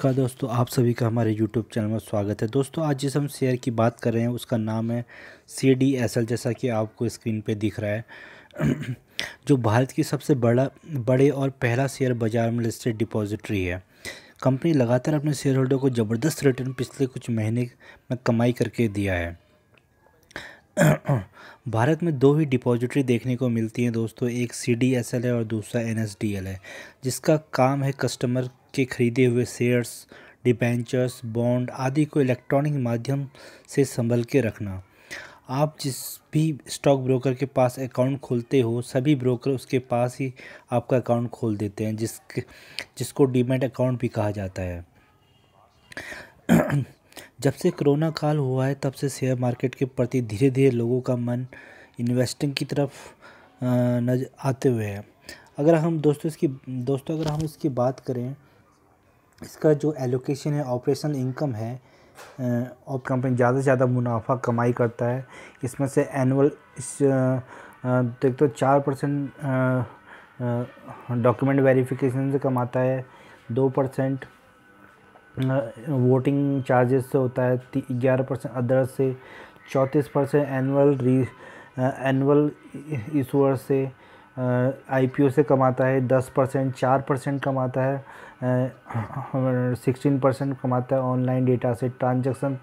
नमस्कार दोस्तों आप सभी का हमारे यूट्यूब चैनल में स्वागत है दोस्तों आज जिस हम शेयर की बात कर रहे हैं उसका नाम है सी डी एस एल जैसा कि आपको स्क्रीन पे दिख रहा है जो भारत की सबसे बड़ा बड़े और पहला शेयर बाजार में लिस्टेड डिपॉजिटरी है कंपनी लगातार अपने शेयर होल्डर को ज़बरदस्त रिटर्न पिछले कुछ महीने में कमाई करके दिया है भारत में दो ही डिपॉजिटरी देखने को मिलती हैं दोस्तों एक सी डी एस एल है और दूसरा एन एस डी एल है जिसका काम है कस्टमर के खरीदे हुए शेयर्स डिबेंचर्स बॉन्ड आदि को इलेक्ट्रॉनिक माध्यम से संभल के रखना आप जिस भी स्टॉक ब्रोकर के पास अकाउंट खोलते हो सभी ब्रोकर उसके पास ही आपका अकाउंट खोल देते हैं जिस जिसको डीमेट अकाउंट भी कहा जाता है जब से कोरोना काल हुआ है तब से शेयर मार्केट के प्रति धीरे धीरे लोगों का मन इन्वेस्टिंग की तरफ नज आते हुए है अगर हम दोस्तों इसकी दोस्तों अगर हम इसकी बात करें इसका जो एलोकेशन है ऑपरेशन इनकम है और कंपनी ज़्यादा से ज़्यादा मुनाफा कमाई करता है इसमें से एनुअल इस देख तो चार परसेंट डॉक्यूमेंट वेरिफिकेशन से कमाता है दो परसेंट वोटिंग चार्जेस से होता है ग्यारह परसेंट अदर से चौंतीस percent annual re annual issuer से आईपीओ से कमाता है दस परसेंट चार परसेंट कमाता है सिक्सटीन परसेंट कमाता है ऑनलाइन डेटा से ट्रांजैक्शन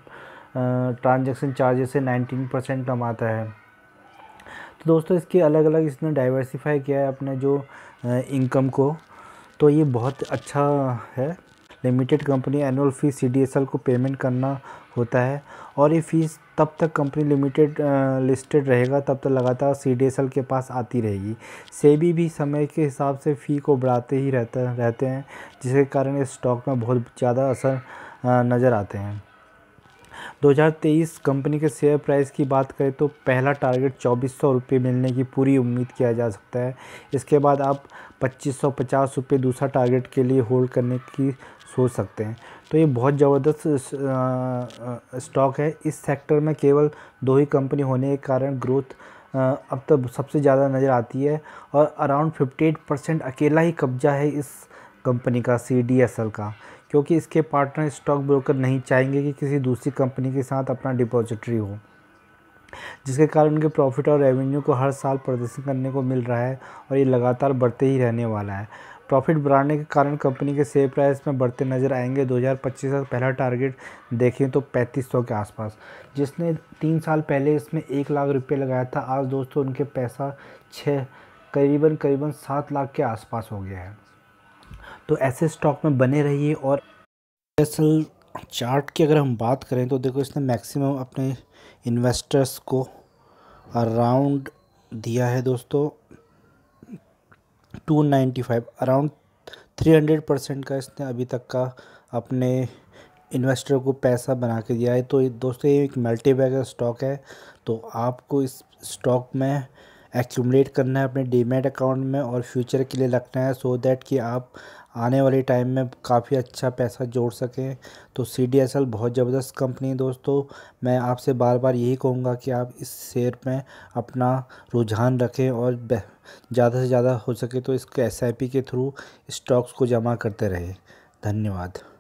ट्रांजैक्शन चार्जेस से नाइनटीन परसेंट कमाता है तो दोस्तों इसके अलग अलग इसने डाइवर्सिफाई किया है अपने जो इनकम को तो ये बहुत अच्छा है लिमिटेड कंपनी एनुअल फ़ीस सी को पेमेंट करना होता है और ये फ़ीस तब तक कंपनी लिमिटेड लिस्टेड रहेगा तब तक लगातार सी के पास आती रहेगी सेबी भी समय के हिसाब से फ़ी को बढ़ाते ही रहता रहते हैं जिसके कारण इस स्टॉक में बहुत ज़्यादा असर नज़र आते हैं 2023 कंपनी के शेयर प्राइस की बात करें तो पहला टारगेट चौबीस सौ मिलने की पूरी उम्मीद किया जा सकता है इसके बाद आप पच्चीस सौ पचास रुपये दूसरा टारगेट के लिए होल्ड करने की सोच सकते हैं तो ये बहुत ज़बरदस्त स्टॉक है इस सेक्टर में केवल दो ही कंपनी होने के कारण ग्रोथ अब तक सबसे ज़्यादा नज़र आती है और अराउंड 58 परसेंट अकेला ही कब्जा है इस कंपनी का सी डी एस एल का क्योंकि इसके पार्टनर स्टॉक ब्रोकर नहीं चाहेंगे कि किसी दूसरी कंपनी के साथ अपना डिपॉजिटरी हो जिसके कारण उनके प्रॉफिट और रेवेन्यू को हर साल प्रदर्शन करने को मिल रहा है और ये लगातार बढ़ते ही रहने वाला है प्रॉफिट बढ़ाने के कारण कंपनी के शेयर प्राइस में बढ़ते नजर आएंगे 2025 का पहला टारगेट देखें तो 3500 के आसपास जिसने तीन साल पहले इसमें एक लाख रुपये लगाया था आज दोस्तों उनके पैसा छः करीबन करीबन सात लाख के आसपास हो गया है तो ऐसे स्टॉक में बने रहिए और दरअसल चार्ट की अगर हम बात करें तो देखो इसने मैक्सिमम अपने इन्वेस्टर्स को अराउंड दिया है दोस्तों 295 अराउंड 300 परसेंट का इसने अभी तक का अपने इन्वेस्टर को पैसा बना के दिया है तो दोस्तों ये एक मल्टी बैगर स्टॉक है तो आपको इस स्टॉक में एक्यूमलेट करना है अपने डीमेट अकाउंट में और फ्यूचर के लिए रखना है सो so दैट कि आप आने वाले टाइम में काफ़ी अच्छा पैसा जोड़ सकें तो सी डी एस एल बहुत ज़बरदस्त कंपनी है दोस्तों मैं आपसे बार बार यही कहूँगा कि आप इस शेयर में अपना रुझान रखें और ज़्यादा से ज़्यादा हो सके तो इसके एस आई पी के थ्रू स्टॉक्स को जमा करते रहें धन्यवाद